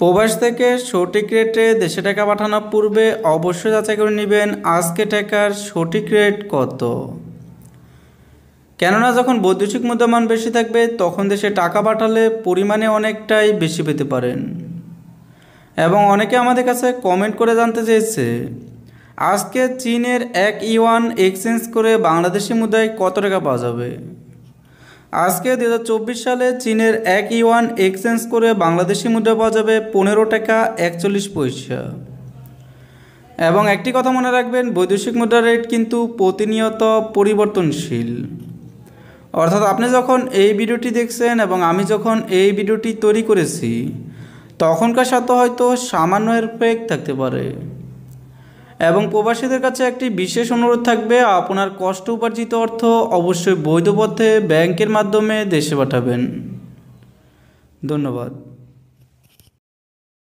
প্রবাস থেকে সঠিক রেটে দেশে টাকা পাঠানোর পূর্বে অবশ্যই যাচাই করে নেবেন আজকে টাকার সঠিক রেট কত কেননা যখন বৈদেশিক মুদ্রামান বেশি থাকবে তখন দেশে টাকা পাঠালে পরিমাণে অনেকটাই বেশি পেতে পারেন এবং অনেকে আমাদের কাছে কমেন্ট করে জানতে চেয়েছে আজকে চীনের এক ইওয়ান এক্সচেঞ্জ করে বাংলাদেশি মুদ্রায় কত টাকা পাওয়া যাবে আজকে দু সালে চীনের এক ইওয়ান এক্সচেঞ্জ করে বাংলাদেশি মুদ্রা পাওয়া যাবে পনেরো টাকা একচল্লিশ পয়সা এবং একটি কথা মনে রাখবেন বৈদেশিক মুদ্রা রেট কিন্তু প্রতিনিয়ত পরিবর্তনশীল অর্থাৎ আপনি যখন এই ভিডিওটি দেখছেন এবং আমি যখন এই ভিডিওটি তৈরি করেছি তখনকার সাথে হয়তো সামান্য এর থাকতে পারে এবং প্রবাসীদের কাছে একটি বিশেষ অনুরোধ থাকবে আপনার কষ্ট উপার্জিত অর্থ অবশ্যই বৈধ পথে ব্যাংকের মাধ্যমে দেশে পাঠাবেন ধন্যবাদ